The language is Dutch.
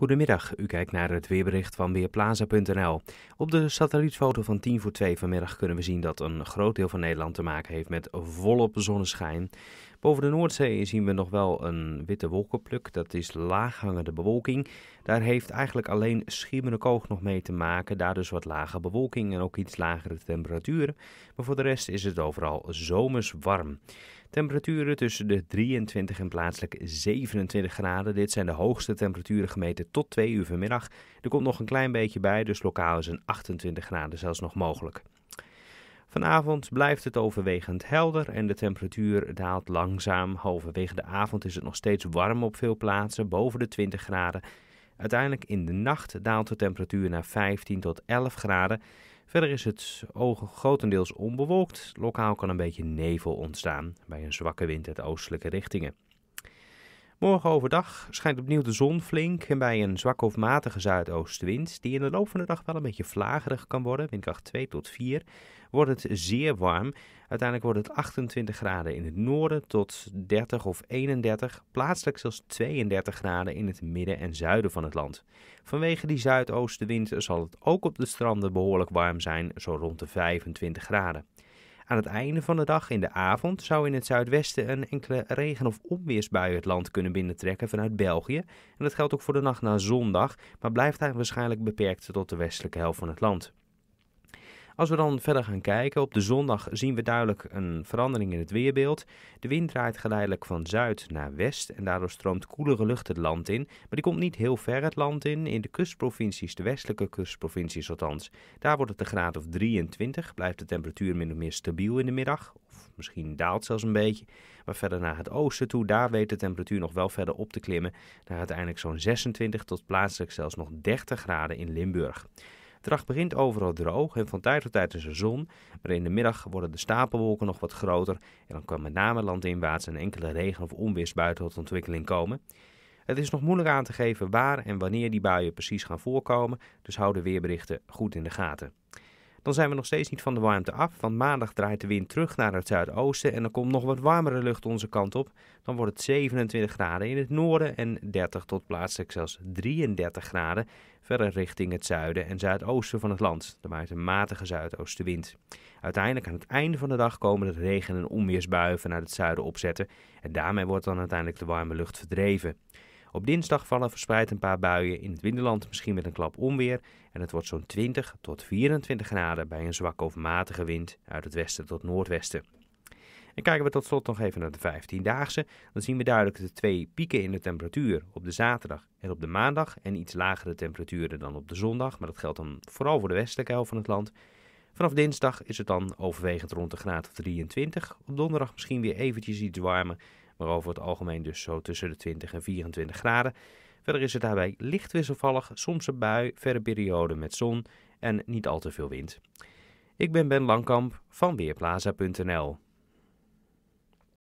Goedemiddag, u kijkt naar het weerbericht van Weerplaza.nl. Op de satellietfoto van 10 voor 2 vanmiddag kunnen we zien dat een groot deel van Nederland te maken heeft met volop zonneschijn. Boven de Noordzee zien we nog wel een witte wolkenpluk, dat is laaghangende bewolking. Daar heeft eigenlijk alleen Schiermonnikoog nog mee te maken, daar dus wat lage bewolking en ook iets lagere temperaturen. Maar voor de rest is het overal zomers warm. Temperaturen tussen de 23 en plaatselijk 27 graden. Dit zijn de hoogste temperaturen gemeten tot 2 uur vanmiddag. Er komt nog een klein beetje bij, dus lokaal is een 28 graden zelfs nog mogelijk. Vanavond blijft het overwegend helder en de temperatuur daalt langzaam. Halverwege de avond is het nog steeds warm op veel plaatsen, boven de 20 graden. Uiteindelijk in de nacht daalt de temperatuur naar 15 tot 11 graden. Verder is het oog grotendeels onbewolkt. Lokaal kan een beetje nevel ontstaan bij een zwakke wind uit oostelijke richtingen. Morgen overdag schijnt opnieuw de zon flink en bij een zwak of matige zuidoostenwind, die in de loop van de dag wel een beetje vlagerig kan worden, windkracht 2 tot 4, wordt het zeer warm. Uiteindelijk wordt het 28 graden in het noorden tot 30 of 31, plaatselijk zelfs 32 graden in het midden en zuiden van het land. Vanwege die zuidoostenwind zal het ook op de stranden behoorlijk warm zijn, zo rond de 25 graden. Aan het einde van de dag, in de avond, zou in het zuidwesten een enkele regen- of onweersbui het land kunnen binnentrekken vanuit België. En dat geldt ook voor de nacht na zondag, maar blijft hij waarschijnlijk beperkt tot de westelijke helft van het land. Als we dan verder gaan kijken, op de zondag zien we duidelijk een verandering in het weerbeeld. De wind draait geleidelijk van zuid naar west en daardoor stroomt koelere lucht het land in. Maar die komt niet heel ver het land in. In de kustprovincies, de westelijke kustprovincies althans, daar wordt het een graad of 23. Blijft de temperatuur min of meer stabiel in de middag. Of misschien daalt zelfs een beetje. Maar verder naar het oosten toe, daar weet de temperatuur nog wel verder op te klimmen. Naar uiteindelijk zo'n 26 tot plaatselijk zelfs nog 30 graden in Limburg. De dag begint overal droog en van tijd tot tijd is er zon, maar in de middag worden de stapelwolken nog wat groter en dan kan met name landinwaarts een enkele regen- of buiten tot ontwikkeling komen. Het is nog moeilijk aan te geven waar en wanneer die buien precies gaan voorkomen, dus hou de weerberichten goed in de gaten. Dan zijn we nog steeds niet van de warmte af, want maandag draait de wind terug naar het zuidoosten en er komt nog wat warmere lucht onze kant op. Dan wordt het 27 graden in het noorden en 30 tot plaatselijk zelfs 33 graden verder richting het zuiden en zuidoosten van het land. Er waait een matige zuidoostenwind. Uiteindelijk aan het einde van de dag komen de regen- en onweersbuien naar het zuiden opzetten en daarmee wordt dan uiteindelijk de warme lucht verdreven. Op dinsdag vallen verspreid een paar buien, in het winterland misschien met een klap onweer. En het wordt zo'n 20 tot 24 graden bij een zwakke of matige wind uit het westen tot noordwesten. En kijken we tot slot nog even naar de 15-daagse. Dan zien we duidelijk de twee pieken in de temperatuur op de zaterdag en op de maandag. En iets lagere temperaturen dan op de zondag, maar dat geldt dan vooral voor de westelijke helft van het land. Vanaf dinsdag is het dan overwegend rond de graad of 23. Op donderdag misschien weer eventjes iets warmer, maar over het algemeen dus zo tussen de 20 en 24 graden. Verder is het daarbij licht wisselvallig, soms een bui, verre perioden met zon en niet al te veel wind. Ik ben Ben Langkamp van Weerplaza.nl.